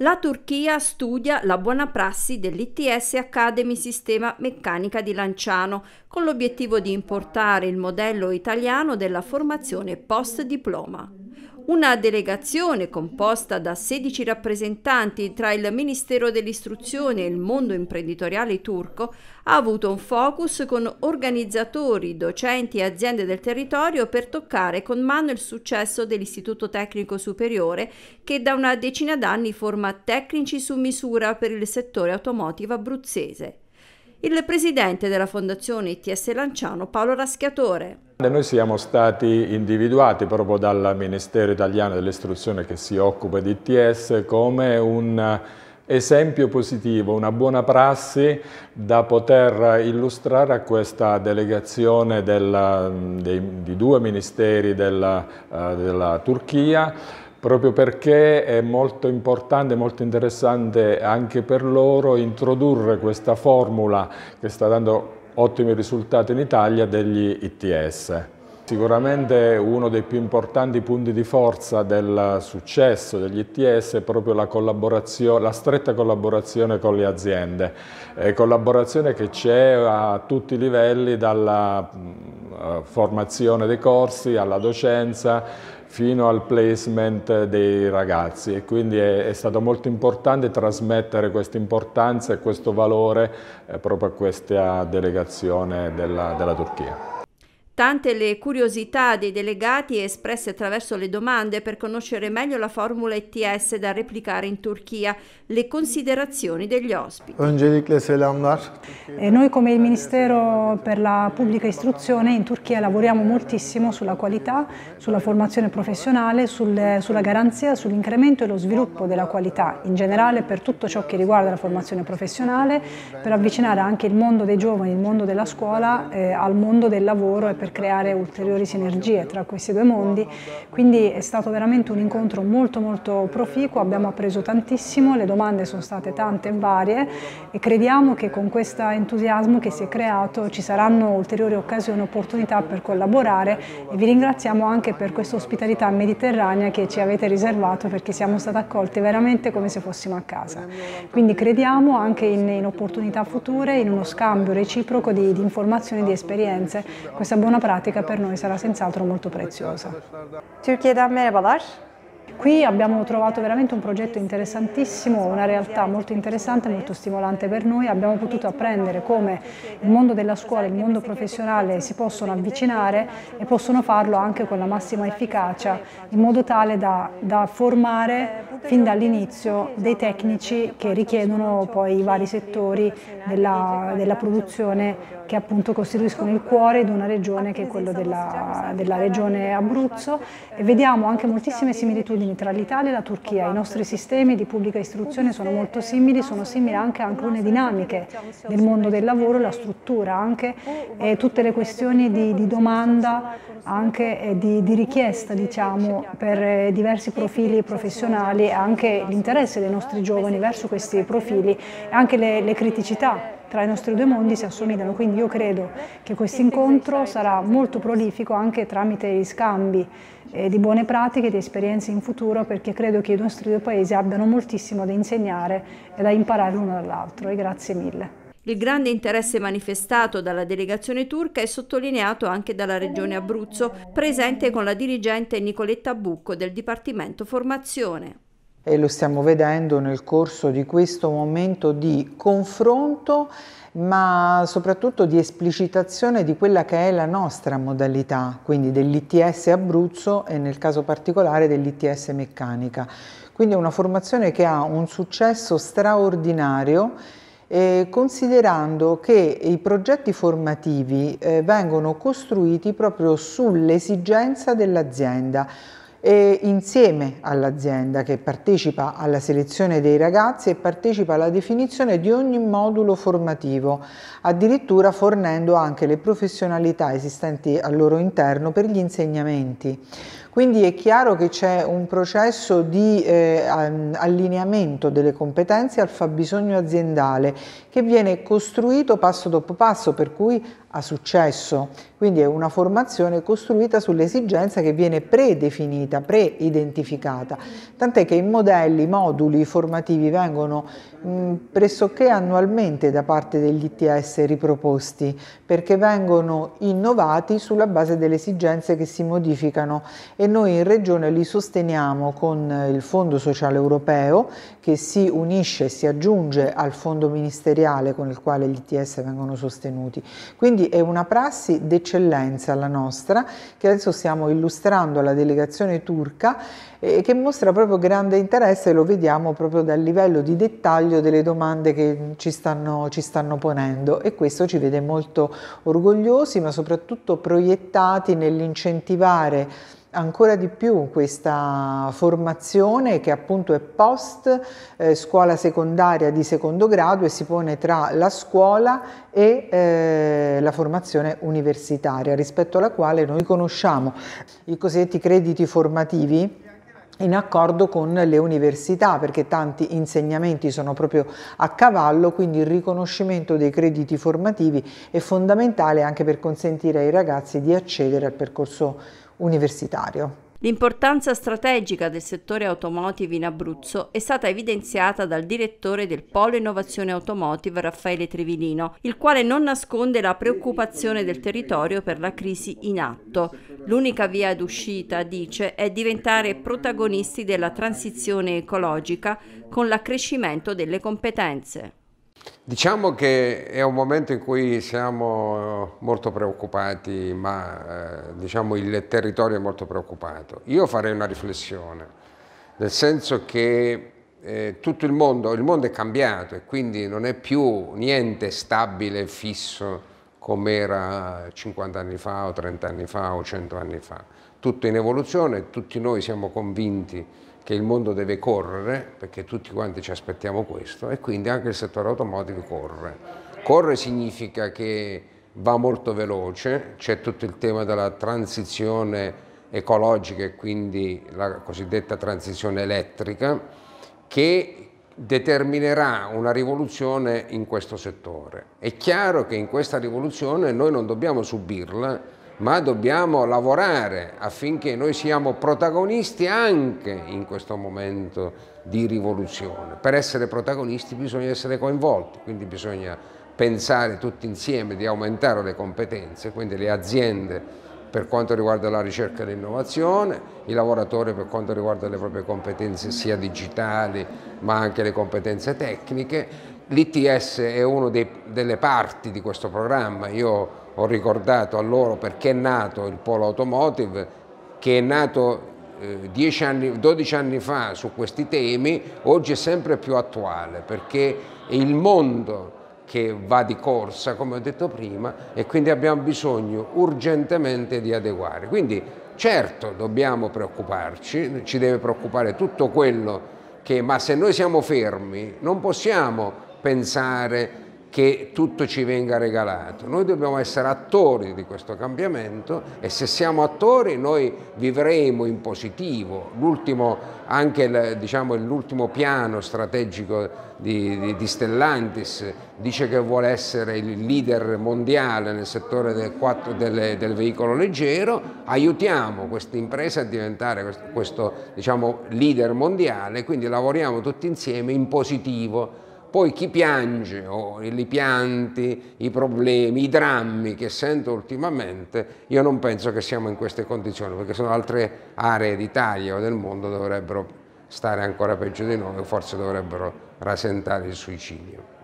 La Turchia studia la buona prassi dell'ITS Academy Sistema Meccanica di Lanciano con l'obiettivo di importare il modello italiano della formazione post diploma una delegazione composta da 16 rappresentanti tra il Ministero dell'Istruzione e il mondo imprenditoriale turco ha avuto un focus con organizzatori, docenti e aziende del territorio per toccare con mano il successo dell'Istituto Tecnico Superiore che da una decina d'anni forma tecnici su misura per il settore automotive abruzzese. Il presidente della Fondazione ITS Lanciano Paolo Raschiatore. Noi siamo stati individuati proprio dal Ministero Italiano dell'Istruzione che si occupa di ITS come un esempio positivo, una buona prassi da poter illustrare a questa delegazione della, dei, di due ministeri della, uh, della Turchia proprio perché è molto importante molto interessante anche per loro introdurre questa formula che sta dando ottimi risultati in Italia degli ITS. Sicuramente uno dei più importanti punti di forza del successo degli ITS è proprio la, la stretta collaborazione con le aziende, eh, collaborazione che c'è a tutti i livelli dalla mm, eh, formazione dei corsi alla docenza fino al placement dei ragazzi e quindi è, è stato molto importante trasmettere questa importanza e questo valore eh, proprio a questa delegazione della, della Turchia. Tante le curiosità dei delegati espresse attraverso le domande per conoscere meglio la formula ETS da replicare in Turchia, le considerazioni degli ospiti. E noi come il Ministero per la Pubblica Istruzione in Turchia lavoriamo moltissimo sulla qualità, sulla formazione professionale, sul, sulla garanzia, sull'incremento e lo sviluppo della qualità in generale per tutto ciò che riguarda la formazione professionale, per avvicinare anche il mondo dei giovani, il mondo della scuola eh, al mondo del lavoro e per per creare ulteriori sinergie tra questi due mondi, quindi è stato veramente un incontro molto molto proficuo, abbiamo appreso tantissimo, le domande sono state tante e varie e crediamo che con questo entusiasmo che si è creato ci saranno ulteriori occasioni e opportunità per collaborare e vi ringraziamo anche per questa ospitalità mediterranea che ci avete riservato perché siamo state accolte veramente come se fossimo a casa. Quindi crediamo anche in, in opportunità future, in uno scambio reciproco di, di informazioni e di esperienze. Questa buona buona pratica per noi sarà senz'altro molto preziosa. Türkiye'den merhabalar. Qui abbiamo trovato veramente un progetto interessantissimo, una realtà molto interessante, molto stimolante per noi, abbiamo potuto apprendere come il mondo della scuola e il mondo professionale si possono avvicinare e possono farlo anche con la massima efficacia, in modo tale da, da formare fin dall'inizio dei tecnici che richiedono poi i vari settori della, della, produzione che appunto costituiscono il cuore di una regione che è quella della, della regione Abruzzo e vediamo anche moltissime similitudini simili tra l'Italia e la Turchia. I nostri esatto. sistemi di pubblica istruzione sono molto simili, sono simili anche a alcune dinamiche del mondo del lavoro, la struttura anche, e eh, tutte le questioni di, di domanda, anche eh, di, di richiesta diciamo, per diversi profili professionali, anche l'interesse dei nostri giovani verso questi profili e anche le, le eh, criticità tra i nostri due mondi si assomigliano, quindi io credo che questo incontro sarà molto prolifico anche tramite gli scambi eh, di buone pratiche, e di esperienze in futuro, perché credo che i nostri due paesi abbiano moltissimo da insegnare e da imparare l'uno dall'altro e grazie mille. Il grande interesse manifestato dalla delegazione turca è sottolineato anche dalla Regione Abruzzo, presente con la dirigente Nicoletta Bucco del Dipartimento Formazione e lo stiamo vedendo nel corso di questo momento di confronto ma soprattutto di esplicitazione di quella che è la nostra modalità, quindi dell'ITS Abruzzo e nel caso particolare dell'ITS Meccanica. Quindi è una formazione che ha un successo straordinario eh, considerando che i progetti formativi eh, vengono costruiti proprio sull'esigenza dell'azienda e insieme all'azienda che partecipa alla selezione dei ragazzi e partecipa alla definizione di ogni modulo formativo, addirittura fornendo anche le professionalità esistenti al loro interno per gli insegnamenti. Quindi è chiaro che c'è un processo di eh, allineamento delle competenze al fabbisogno aziendale che viene costruito passo dopo passo, per cui ha successo. Quindi è una formazione costruita sull'esigenza che viene predefinita, pre-identificata. Tant'è che i modelli, i moduli formativi vengono mh, pressoché annualmente da parte degli ITS riproposti perché vengono innovati sulla base delle esigenze che si modificano e noi in Regione li sosteniamo con il Fondo Sociale Europeo che si unisce, e si aggiunge al fondo ministeriale con il quale gli ITS vengono sostenuti. Quindi è una prassi d'eccellenza la nostra che adesso stiamo illustrando alla delegazione turca e eh, che mostra proprio grande interesse, lo vediamo proprio dal livello di dettaglio delle domande che ci stanno, ci stanno ponendo e questo ci vede molto orgogliosi ma soprattutto proiettati nell'incentivare ancora di più questa formazione che appunto è post eh, scuola secondaria di secondo grado e si pone tra la scuola e eh, la formazione universitaria rispetto alla quale noi conosciamo i cosiddetti crediti formativi in accordo con le università perché tanti insegnamenti sono proprio a cavallo quindi il riconoscimento dei crediti formativi è fondamentale anche per consentire ai ragazzi di accedere al percorso universitario. L'importanza strategica del settore automotive in Abruzzo è stata evidenziata dal direttore del Polo Innovazione Automotive Raffaele Trevilino, il quale non nasconde la preoccupazione del territorio per la crisi in atto. L'unica via d'uscita, dice, è diventare protagonisti della transizione ecologica con l'accrescimento delle competenze. Diciamo che è un momento in cui siamo eh, molto preoccupati, ma eh, diciamo il territorio è molto preoccupato. Io farei una riflessione, nel senso che eh, tutto il mondo, il mondo è cambiato e quindi non è più niente stabile e fisso come era 50 anni fa o 30 anni fa o 100 anni fa. Tutto in evoluzione, tutti noi siamo convinti che il mondo deve correre, perché tutti quanti ci aspettiamo questo, e quindi anche il settore automotive corre. Corre significa che va molto veloce, c'è tutto il tema della transizione ecologica e quindi la cosiddetta transizione elettrica, che determinerà una rivoluzione in questo settore. È chiaro che in questa rivoluzione noi non dobbiamo subirla, ma dobbiamo lavorare affinché noi siamo protagonisti anche in questo momento di rivoluzione. Per essere protagonisti bisogna essere coinvolti, quindi bisogna pensare tutti insieme di aumentare le competenze, quindi le aziende per quanto riguarda la ricerca e l'innovazione, i lavoratori per quanto riguarda le proprie competenze sia digitali ma anche le competenze tecniche. L'ITS è una delle parti di questo programma, io ho ricordato a loro perché è nato il polo automotive, che è nato eh, anni, 12 anni fa su questi temi, oggi è sempre più attuale perché è il mondo che va di corsa, come ho detto prima, e quindi abbiamo bisogno urgentemente di adeguare. Quindi certo dobbiamo preoccuparci, ci deve preoccupare tutto quello che, ma se noi siamo fermi non possiamo pensare che tutto ci venga regalato. Noi dobbiamo essere attori di questo cambiamento e se siamo attori noi vivremo in positivo. L'ultimo, anche diciamo, l'ultimo piano strategico di, di, di, Stellantis dice che vuole essere il leader mondiale nel settore del, 4, del, del veicolo leggero. Aiutiamo questa impresa a diventare questo, questo diciamo, leader mondiale, quindi lavoriamo tutti insieme in positivo poi chi piange o oh, i pianti, i problemi, i drammi che sento ultimamente, io non penso che siamo in queste condizioni, perché sono altre aree d'Italia o del mondo dovrebbero stare ancora peggio di noi o forse dovrebbero rasentare il suicidio.